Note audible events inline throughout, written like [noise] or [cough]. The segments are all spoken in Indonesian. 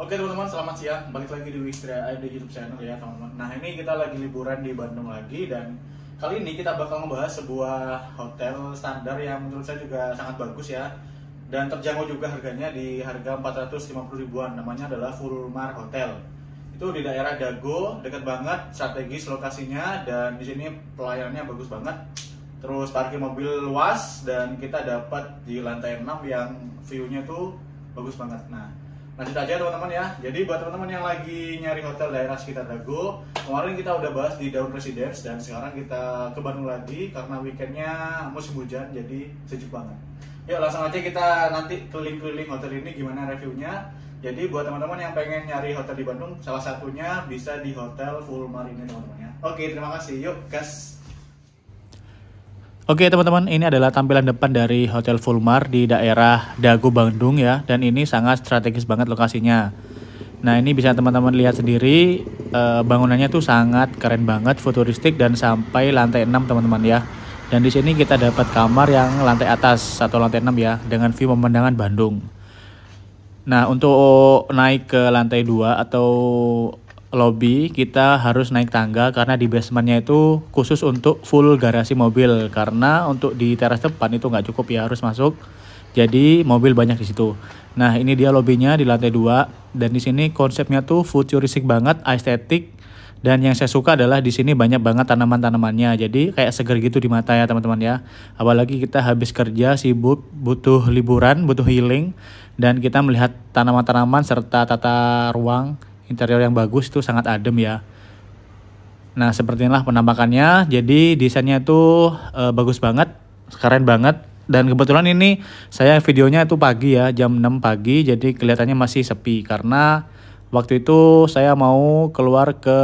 Oke teman-teman, selamat siang. Balik lagi di Wistria eh, di YouTube channel ya teman-teman. Nah ini kita lagi liburan di Bandung lagi dan kali ini kita bakal ngebahas sebuah hotel standar yang menurut saya juga sangat bagus ya dan terjangkau juga harganya di harga 450 ribuan. Namanya adalah Fulmar Hotel. Itu di daerah Dago, dekat banget, strategis lokasinya dan di sini pelayanannya bagus banget. Terus parkir mobil luas dan kita dapat di lantai 6 yang view-nya tuh bagus banget. Nah, lanjut aja teman-teman ya jadi buat teman-teman yang lagi nyari hotel daerah sekitar Dago kemarin kita udah bahas di Daun Residence dan sekarang kita ke Bandung lagi karena weekendnya musim hujan jadi sejuk banget yuk langsung aja kita nanti keliling-keliling hotel ini gimana reviewnya jadi buat teman-teman yang pengen nyari hotel di Bandung salah satunya bisa di Hotel Full Marine teman-teman ya oke terima kasih yuk guys. Oke teman-teman, ini adalah tampilan depan dari Hotel Fulmar di daerah Dago Bandung ya, dan ini sangat strategis banget lokasinya. Nah ini bisa teman-teman lihat sendiri, eh, bangunannya tuh sangat keren banget, futuristik dan sampai lantai 6 teman-teman ya. Dan di sini kita dapat kamar yang lantai atas atau lantai 6 ya, dengan view pemandangan Bandung. Nah untuk naik ke lantai 2 atau lobby kita harus naik tangga karena di basementnya itu khusus untuk full garasi mobil karena untuk di teras depan itu nggak cukup ya harus masuk jadi mobil banyak di situ nah ini dia lobbynya di lantai dua dan di sini konsepnya tuh futuristik banget estetik dan yang saya suka adalah di sini banyak banget tanaman-tanamannya. Jadi kayak seger gitu di mata ya teman-teman ya. Apalagi kita habis kerja sibuk, butuh liburan, butuh healing dan kita melihat tanaman-tanaman serta tata ruang interior yang bagus itu sangat adem ya. Nah, seperti inilah penampakannya. Jadi desainnya itu e, bagus banget, keren banget. Dan kebetulan ini saya videonya itu pagi ya, jam 6 pagi. Jadi kelihatannya masih sepi karena waktu itu saya mau keluar ke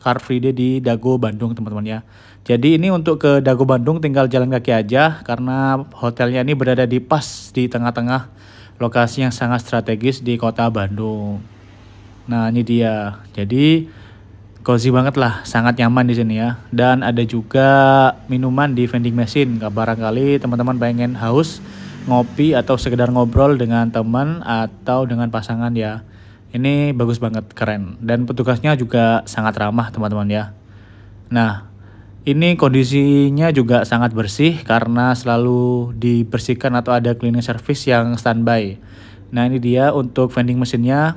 Car Free Day di Dago Bandung, teman-teman ya. Jadi ini untuk ke Dago Bandung tinggal jalan kaki aja karena hotelnya ini berada di pas di tengah-tengah lokasi yang sangat strategis di kota Bandung. Nah ini dia. Jadi cozy banget lah, sangat nyaman di sini ya. Dan ada juga minuman di vending machine. Barangkali teman-teman pengen haus ngopi atau sekedar ngobrol dengan teman atau dengan pasangan ya. Ini bagus banget, keren. Dan petugasnya juga sangat ramah teman-teman ya. Nah, ini kondisinya juga sangat bersih karena selalu dibersihkan atau ada cleaning service yang standby. Nah, ini dia untuk vending mesinnya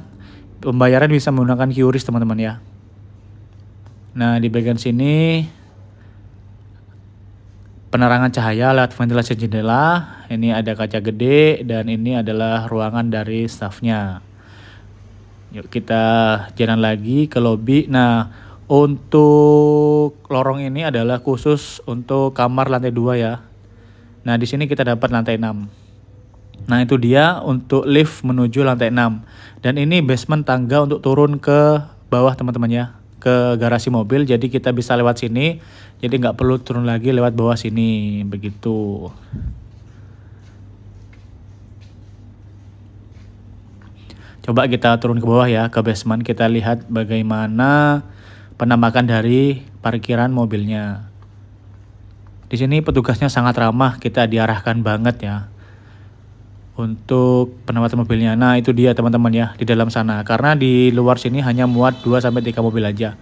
Pembayaran bisa menggunakan QRIS teman-teman ya. Nah di bagian sini penerangan cahaya lewat ventilasi jendela. Ini ada kaca gede dan ini adalah ruangan dari staffnya. Yuk kita jalan lagi ke lobby. Nah untuk lorong ini adalah khusus untuk kamar lantai 2 ya. Nah di sini kita dapat lantai 6. Nah itu dia untuk lift menuju lantai 6 Dan ini basement tangga untuk turun ke bawah teman-teman ya Ke garasi mobil jadi kita bisa lewat sini Jadi nggak perlu turun lagi lewat bawah sini begitu Coba kita turun ke bawah ya ke basement kita lihat bagaimana penampakan dari parkiran mobilnya. Di sini petugasnya sangat ramah, kita diarahkan banget ya untuk penempatan mobilnya. Nah, itu dia teman-teman ya di dalam sana. Karena di luar sini hanya muat 2 sampai 3 mobil aja.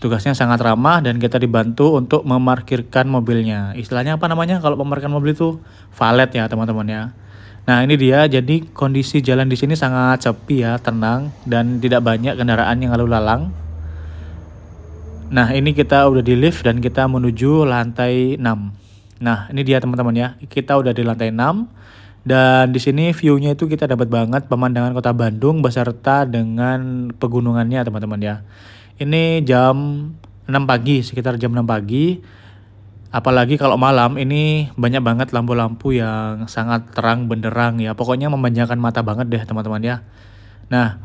Tugasnya sangat ramah dan kita dibantu untuk memarkirkan mobilnya. Istilahnya apa namanya kalau memarkirkan mobil itu? Valet ya, teman-teman ya. Nah, ini dia. Jadi kondisi jalan di sini sangat sepi ya, tenang dan tidak banyak kendaraan yang lalu lalang. Nah, ini kita udah di lift dan kita menuju lantai 6. Nah, ini dia teman-teman ya. Kita udah di lantai 6 dan di sini view-nya itu kita dapat banget pemandangan Kota Bandung beserta dengan pegunungannya teman-teman ya. Ini jam 6 pagi, sekitar jam 6 pagi. Apalagi kalau malam ini banyak banget lampu-lampu yang sangat terang benderang ya. Pokoknya memanjakan mata banget deh teman-teman ya. Nah,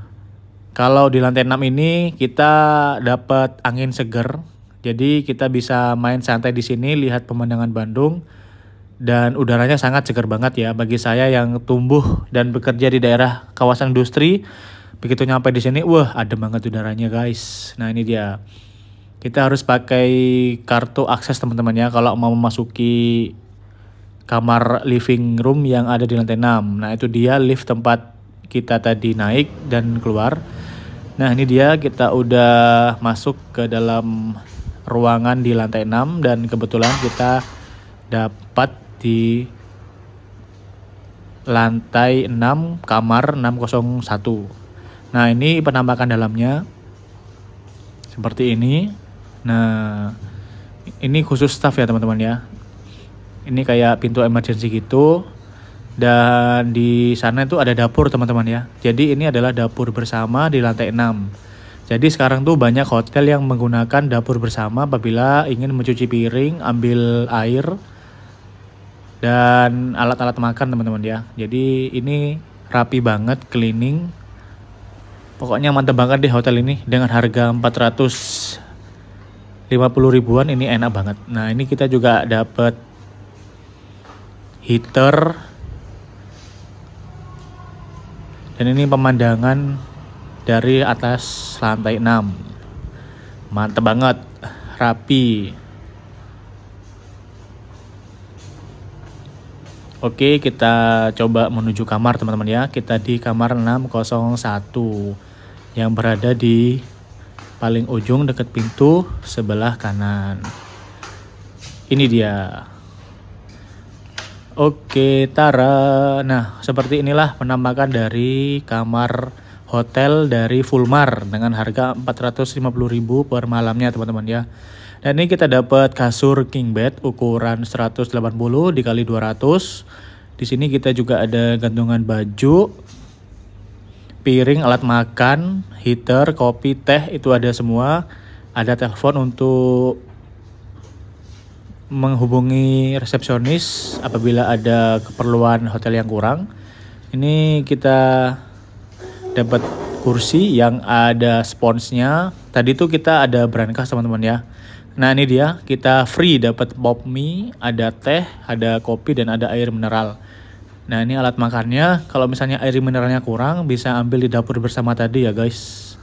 kalau di lantai 6 ini kita dapat angin segar jadi kita bisa main santai di sini, lihat pemandangan Bandung dan udaranya sangat segar banget ya bagi saya yang tumbuh dan bekerja di daerah kawasan industri. Begitu nyampe di sini, wah ada banget udaranya guys. Nah ini dia. Kita harus pakai kartu akses teman-teman ya kalau mau memasuki kamar living room yang ada di lantai 6. Nah itu dia lift tempat kita tadi naik dan keluar. Nah ini dia kita udah masuk ke dalam ruangan di lantai 6 dan kebetulan kita dapat di lantai 6 kamar 601. Nah, ini penampakan dalamnya seperti ini. Nah, ini khusus staff ya, teman-teman ya. Ini kayak pintu emergency gitu. Dan di sana itu ada dapur, teman-teman ya. Jadi ini adalah dapur bersama di lantai 6. Jadi sekarang tuh banyak hotel yang menggunakan dapur bersama apabila ingin mencuci piring, ambil air, dan alat-alat makan teman-teman ya. Jadi ini rapi banget, cleaning. Pokoknya mantap banget deh hotel ini dengan harga 50 ribuan ini enak banget. Nah ini kita juga dapat heater dan ini pemandangan dari atas lantai 6 mantep banget rapi Oke, kita coba menuju kamar teman-teman ya. Kita di kamar 601 yang berada di paling ujung dekat pintu sebelah kanan. Ini dia. Oke, Tara. Nah, seperti inilah penampakan dari kamar hotel dari Fulmar dengan harga 450.000 per malamnya teman-teman ya. Dan ini kita dapat kasur king bed ukuran 180 dikali 200. Di sini kita juga ada gantungan baju, piring, alat makan, heater, kopi, teh itu ada semua. Ada telepon untuk menghubungi resepsionis apabila ada keperluan hotel yang kurang. Ini kita dapat kursi yang ada sponsnya. Tadi tuh kita ada brankas teman-teman ya. Nah ini dia, kita free dapat pop mie, ada teh, ada kopi dan ada air mineral. Nah ini alat makannya, kalau misalnya air mineralnya kurang bisa ambil di dapur bersama tadi ya guys.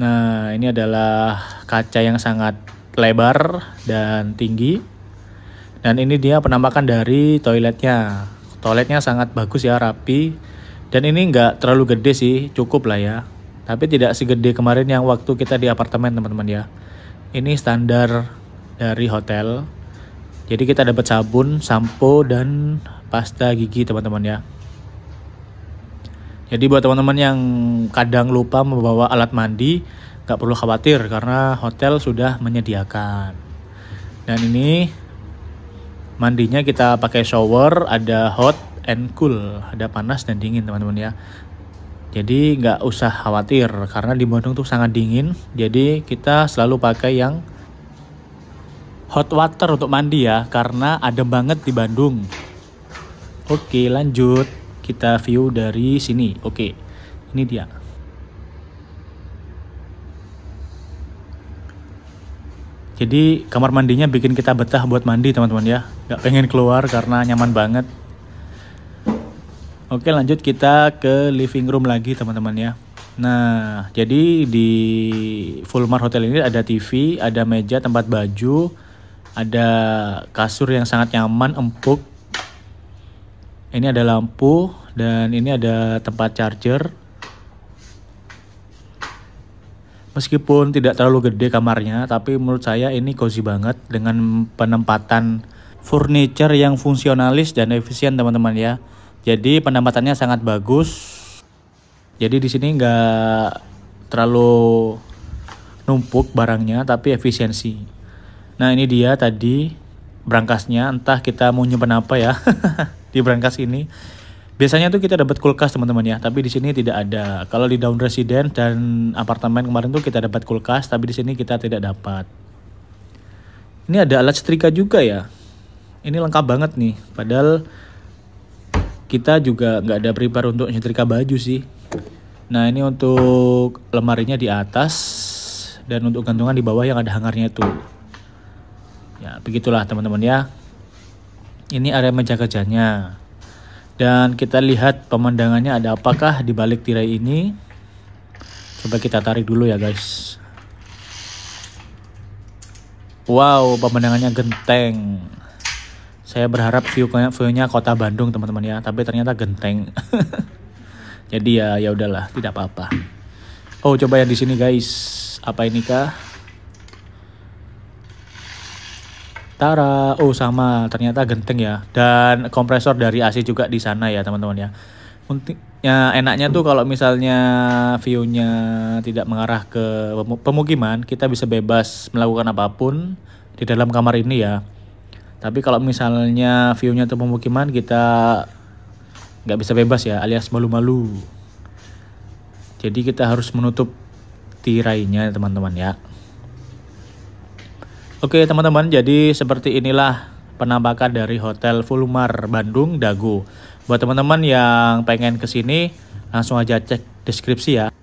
Nah ini adalah kaca yang sangat lebar dan tinggi. Dan ini dia penampakan dari toiletnya. Toiletnya sangat bagus ya, rapi dan ini nggak terlalu gede sih, cukup lah ya. Tapi tidak segede kemarin yang waktu kita di apartemen teman-teman ya. Ini standar dari hotel. Jadi kita dapat sabun, sampo, dan pasta gigi teman-teman ya. Jadi buat teman-teman yang kadang lupa membawa alat mandi, nggak perlu khawatir karena hotel sudah menyediakan. Dan ini mandinya kita pakai shower, ada hot, and cool ada panas dan dingin teman-teman ya jadi nggak usah khawatir karena di Bandung tuh sangat dingin jadi kita selalu pakai yang hot water untuk mandi ya karena adem banget di Bandung oke lanjut kita view dari sini oke ini dia Jadi kamar mandinya bikin kita betah buat mandi teman-teman ya. nggak pengen keluar karena nyaman banget. Oke lanjut kita ke living room lagi teman-teman ya. Nah jadi di Fulmar Hotel ini ada TV, ada meja tempat baju, ada kasur yang sangat nyaman, empuk. Ini ada lampu dan ini ada tempat charger. Meskipun tidak terlalu gede kamarnya, tapi menurut saya ini cozy banget dengan penempatan furniture yang fungsionalis dan efisien teman-teman ya. Jadi pendapatannya sangat bagus. Jadi di sini nggak terlalu numpuk barangnya, tapi efisiensi. Nah ini dia tadi berangkasnya, entah kita mau nyimpan apa ya [laughs] di berangkas ini. Biasanya tuh kita dapat kulkas teman-teman ya, tapi di sini tidak ada. Kalau di down resident dan apartemen kemarin tuh kita dapat kulkas, tapi di sini kita tidak dapat. Ini ada alat setrika juga ya. Ini lengkap banget nih, padahal kita juga nggak ada prepare untuk nyetrika baju sih nah ini untuk lemarinya di atas dan untuk gantungan di bawah yang ada hangarnya itu ya begitulah teman-teman ya ini area meja kerjanya dan kita lihat pemandangannya ada apakah di balik tirai ini coba kita tarik dulu ya guys wow pemandangannya genteng saya berharap view-nya view kota Bandung teman-teman ya tapi ternyata genteng [laughs] jadi ya ya udahlah tidak apa-apa oh coba ya di sini guys apa ini kah Tara oh sama ternyata genteng ya dan kompresor dari AC juga di sana ya teman-teman ya untuk ya, enaknya tuh kalau misalnya view-nya tidak mengarah ke pemukiman kita bisa bebas melakukan apapun di dalam kamar ini ya tapi kalau misalnya viewnya itu pemukiman kita nggak bisa bebas ya alias malu-malu jadi kita harus menutup tirainya teman-teman ya oke teman-teman jadi seperti inilah penampakan dari Hotel Fulmar Bandung Dago buat teman-teman yang pengen kesini langsung aja cek deskripsi ya